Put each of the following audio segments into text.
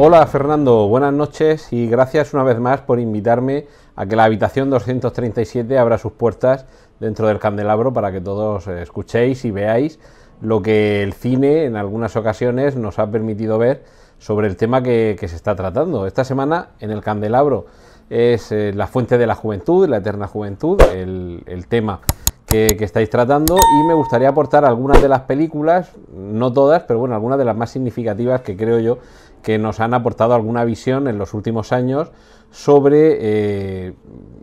Hola Fernando, buenas noches y gracias una vez más por invitarme a que la habitación 237 abra sus puertas dentro del candelabro para que todos eh, escuchéis y veáis lo que el cine en algunas ocasiones nos ha permitido ver sobre el tema que, se está tratando. Esta semana en el candelabro es eh, la fuente de la juventud, la eterna juventud, el tema que, estáis tratando y me gustaría aportar algunas de las películas, no todas, pero bueno, algunas de las más significativas que creo yo que nos han aportado alguna visión en los últimos años sobre eh,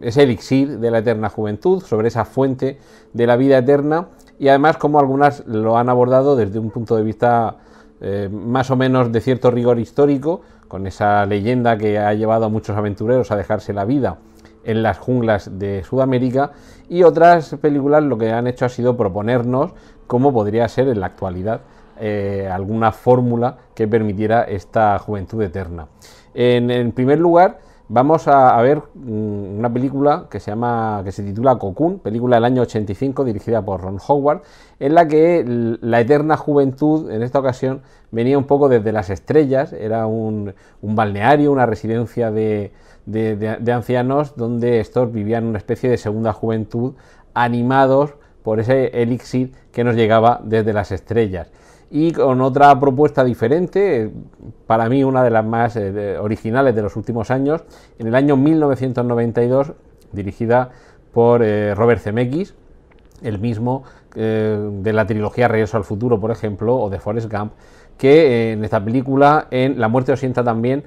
ese elixir de la eterna juventud, sobre esa fuente de la vida eterna y además como algunas lo han abordado desde un punto de vista eh, más o menos de cierto rigor histórico, con esa leyenda que ha llevado a muchos aventureros a dejarse la vida en las junglas de Sudamérica y otras películas lo que han hecho ha sido proponernos cómo podría ser en la actualidad eh, alguna fórmula que permitiera esta juventud eterna. en primer lugar, Vamos a, ver mm, una película que se llama que se titula Cocoon, película del año 85 dirigida por Ron Howard, en la que la eterna juventud en esta ocasión venía un poco desde las estrellas, era un, balneario, una residencia de, de, ancianos donde estos vivían una especie de segunda juventud animados por ese elixir que nos llegaba desde las estrellas y con otra propuesta diferente, para mí una de las más eh, originales de los últimos años, en el año 1992, dirigida por eh, Robert Zemeckis, el mismo eh, de la trilogía Regreso al Futuro, por ejemplo, o de Forrest Gump, que en esta película, en La muerte os sienta también,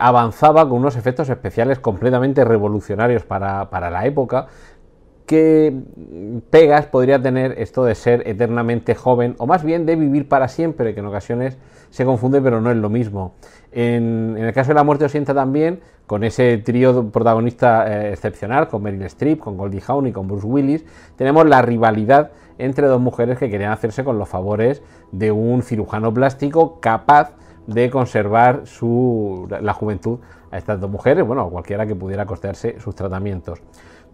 avanzaba con unos efectos especiales completamente revolucionarios para, para la época, ¿Qué pegas podría tener esto de ser eternamente joven o más bien de vivir para siempre, que en ocasiones se confunde pero no es lo mismo? En, el caso de La muerte osienta también, con ese trío protagonista eh, excepcional, con Meryl Streep, con Goldie Hawn y con Bruce Willis, tenemos la rivalidad entre dos mujeres que querían hacerse con los favores de un cirujano plástico capaz de conservar su, la juventud a estas dos mujeres, bueno, a cualquiera que pudiera costearse sus tratamientos.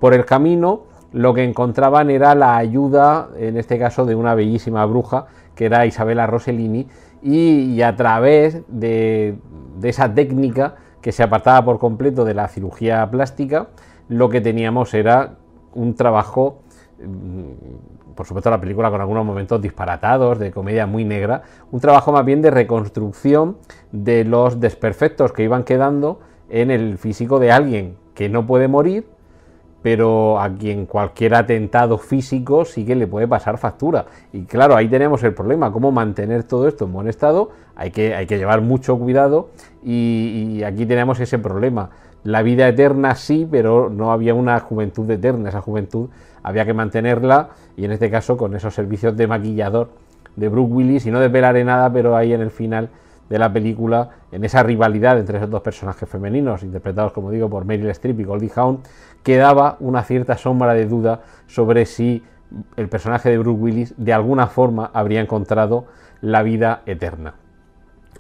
Por el camino lo que encontraban era la ayuda, en este caso, de una bellísima bruja, que era Isabella Rossellini, y, a través de esa técnica que se apartaba por completo de la cirugía plástica, lo que teníamos era un trabajo mm, por supuesto la película con algunos momentos disparatados, de comedia muy negra, un trabajo más bien de reconstrucción de los desperfectos que iban quedando en el físico de alguien que no puede morir pero a quien cualquier atentado físico sí que le puede pasar factura. Y claro, ahí tenemos el problema, cómo mantener todo esto en buen estado, hay que, hay que llevar mucho cuidado y, aquí tenemos ese problema. La vida eterna sí, pero no había una juventud eterna, esa juventud había que mantenerla y en este caso con esos servicios de maquillador de Brooke Willis y no de desvelaré nada, pero ahí en el final de la película, en esa rivalidad entre esos dos personajes femeninos, interpretados, como digo, por Meryl Streep y Goldie Hawn, quedaba una cierta sombra de duda sobre si el personaje de Bruce Willis de alguna forma habría encontrado la vida eterna.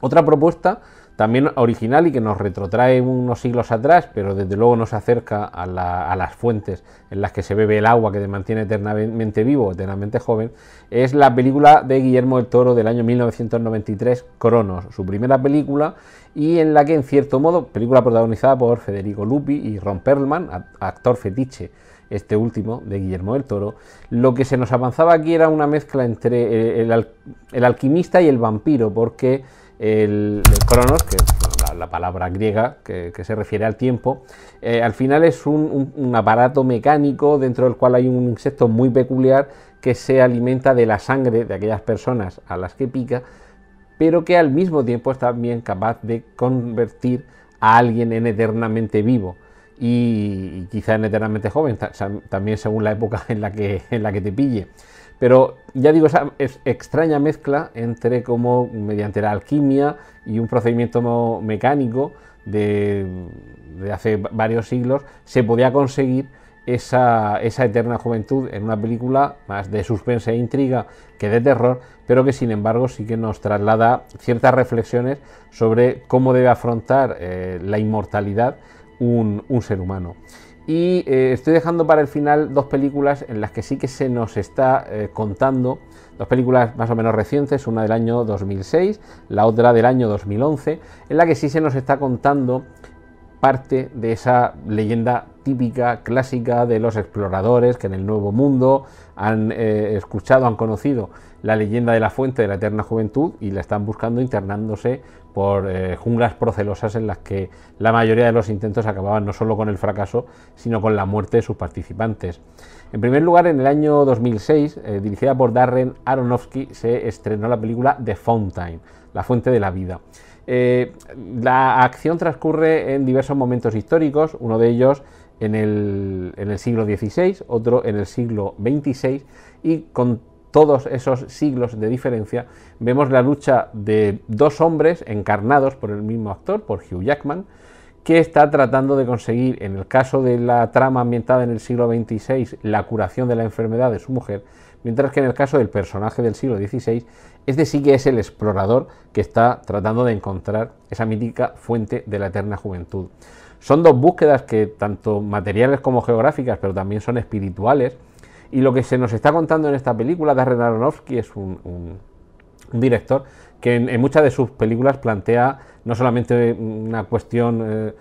Otra propuesta también original y que nos retrotrae unos siglos atrás, pero desde luego nos acerca a, las fuentes en las que se bebe el agua que te mantiene eternamente vivo, eternamente joven, es la película de Guillermo del Toro del año 1993, Cronos, su primera película y en la que en cierto modo, película protagonizada por Federico Lupi y Ron Perlman, actor fetiche este último de Guillermo del Toro, lo que se nos avanzaba aquí era una mezcla entre el alquimista y el vampiro, porque el, cronos, que es la, palabra griega que, se refiere al tiempo, eh, al final es un, aparato mecánico dentro del cual hay un insecto muy peculiar que se alimenta de la sangre de aquellas personas a las que pica, pero que al mismo tiempo es también capaz de convertir a alguien en eternamente vivo y, quizá en eternamente joven, también según la época en la que, en la que te pille. Pero ya digo, esa extraña mezcla entre como mediante la alquimia y un procedimiento mecánico de, hace varios siglos se podía conseguir esa, eterna juventud en una película más de suspense e intriga que de terror, pero que sin embargo sí que nos traslada ciertas reflexiones sobre cómo debe afrontar eh, la inmortalidad un ser humano. Y eh, estoy dejando para el final dos películas en las que sí que se nos está eh, contando, dos películas más o menos recientes, una del año 2006, la otra del año 2011, en la que sí se nos está contando parte de esa leyenda típica, clásica de los exploradores que en el Nuevo Mundo han eh, escuchado, han conocido la leyenda de la fuente de la eterna juventud y la están buscando internándose por eh, junglas procelosas en las que la mayoría de los intentos acababan no solo con el fracaso, sino con la muerte de sus participantes. En primer lugar, en el año 2006, eh, dirigida por Darren Aronofsky, se estrenó la película The Fountain, la fuente de la vida. la acción transcurre en diversos momentos históricos, uno de ellos en el, siglo XVI, otro en el siglo XXVI y con todos esos siglos de diferencia vemos la lucha de dos hombres encarnados por el mismo actor, por Hugh Jackman, que está tratando de conseguir, en el caso de la trama ambientada en el siglo XXVI, la curación de la enfermedad de su mujer, mientras que en el caso del personaje del siglo XVI, este sí que es el explorador que está tratando de encontrar esa mítica fuente de la eterna juventud. Son dos búsquedas que, tanto materiales como geográficas, pero también son espirituales. Y lo que se nos está contando en esta película, Darren Aronofsky es un, director que en, muchas de sus películas plantea no solamente una cuestión eh,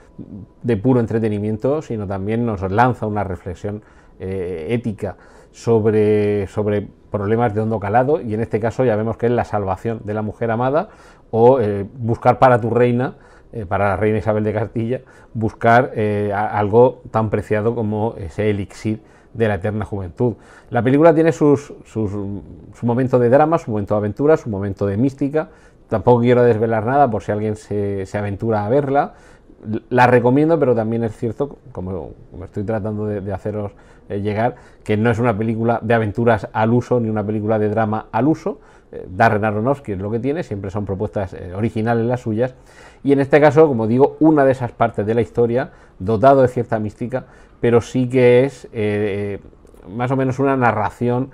de puro entretenimiento, sino también nos lanza una reflexión eh, ética sobre, sobre problemas de hondo calado, y en este caso ya vemos que es la salvación de la mujer amada o eh, buscar para tu reina eh, para la reina Isabel de Castilla, buscar eh, algo tan preciado como ese elixir de la eterna juventud. La película tiene sus, sus, su momento de drama, su momento de aventura, su momento de mística. Tampoco quiero desvelar nada por si alguien se, se aventura a verla, la recomiendo, pero también es cierto, como, estoy tratando de, haceros eh, llegar, que no es una película de aventuras al uso ni una película de drama al uso. Eh, da Darren Aronofsky es lo que tiene, siempre son propuestas eh, originales las suyas. Y en este caso, como digo, una de esas partes de la historia, dotado de cierta mística, pero sí que es más o menos una narración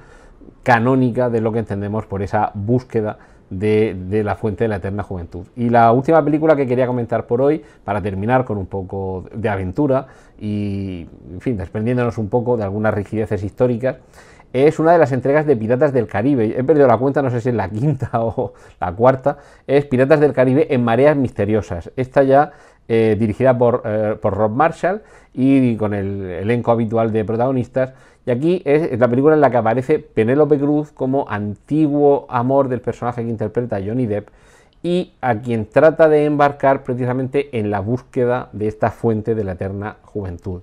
canónica de lo que entendemos por esa búsqueda de, la fuente de la eterna juventud. Y la última película que quería comentar por hoy, para terminar con un poco de aventura y, en fin, desprendiéndonos un poco de algunas rigideces históricas, es una de las entregas de Piratas del Caribe. He perdido la cuenta, no sé si es la quinta o la cuarta. Es Piratas del Caribe en mareas misteriosas. Esta ya eh, dirigida por, eh, por Rob Marshall y con el elenco habitual de protagonistas y aquí es la película en la que aparece Penélope Cruz como antiguo amor del personaje que interpreta Johnny Depp y a quien trata de embarcar precisamente en la búsqueda de esta fuente de la eterna juventud.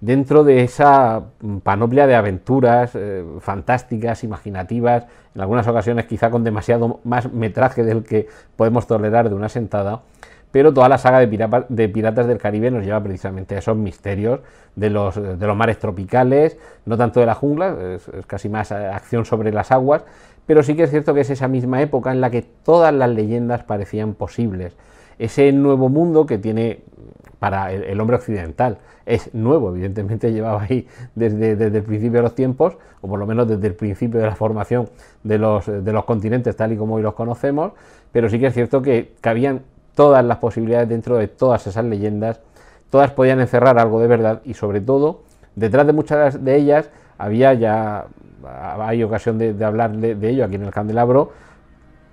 Dentro de esa panoplia de aventuras eh, fantásticas, imaginativas, en algunas ocasiones quizá con demasiado más metraje del que podemos tolerar de una sentada, pero toda la saga de, Piratas del Caribe nos lleva precisamente a esos misterios de los, de los mares tropicales, no tanto de la jungla, es, casi más acción sobre las aguas, pero sí que es cierto que es esa misma época en la que todas las leyendas parecían posibles. Ese nuevo mundo que tiene para el, hombre occidental es nuevo, evidentemente llevaba ahí desde, el principio de los tiempos, o por lo menos desde el principio de la formación de de los continentes tal y como hoy los conocemos, pero sí que es cierto que cabían todas las posibilidades dentro de todas esas leyendas, todas podían encerrar algo de verdad y sobre todo, detrás de muchas de ellas había ya, ah, hay ocasión de, hablar de, ello aquí en el Candelabro,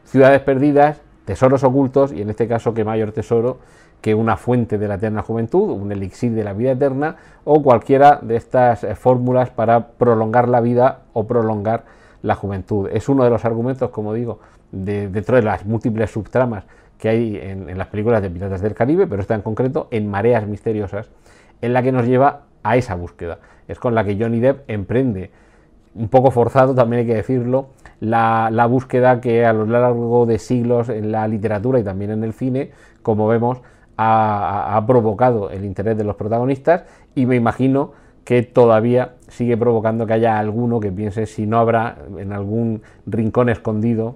ciudades perdidas, tesoros ocultos y en este caso qué mayor tesoro que una fuente de la eterna juventud, un elixir de la vida eterna o cualquiera de estas eh, fórmulas para prolongar la vida o prolongar la juventud. Es uno de los argumentos, como digo, dentro de las múltiples subtramas que hay en, las películas de Piratas del Caribe, pero está en concreto en Mareas Misteriosas, en la que nos lleva a esa búsqueda. Es con la que Johnny Depp emprende, un poco forzado también hay que decirlo, la, búsqueda que a lo largo de siglos en la literatura y también en el cine, como vemos, ha, provocado el interés de los protagonistas y me imagino que todavía sigue provocando que haya alguno que piense si no habrá en algún rincón escondido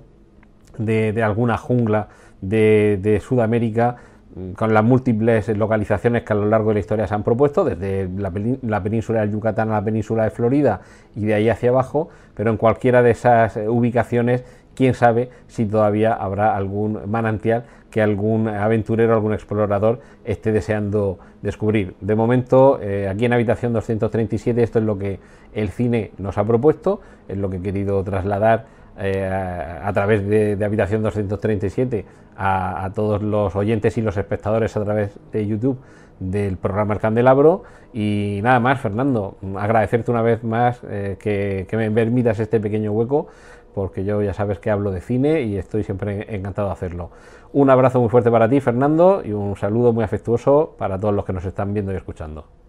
de alguna jungla de, Sudamérica mm, con las múltiples localizaciones que a lo largo de la historia se han propuesto, desde la, península del Yucatán a la península de Florida y de ahí hacia abajo, pero en cualquiera de esas ubicaciones, quién sabe si todavía habrá algún manantial que algún aventurero, algún explorador esté deseando descubrir. De momento, eh, aquí en Habitación 237, esto es lo que el cine nos ha propuesto, es lo que he querido trasladar eh, a, través de, Habitación 237 a, todos los oyentes y los espectadores a través de YouTube del programa El Candelabro. Y nada más, Fernando, agradecerte una vez más eh, que, que, me permitas este pequeño hueco, porque yo ya sabes que hablo de cine y estoy siempre encantado de hacerlo. Un abrazo muy fuerte para ti, Fernando, y un saludo muy afectuoso para todos los que nos están viendo y escuchando.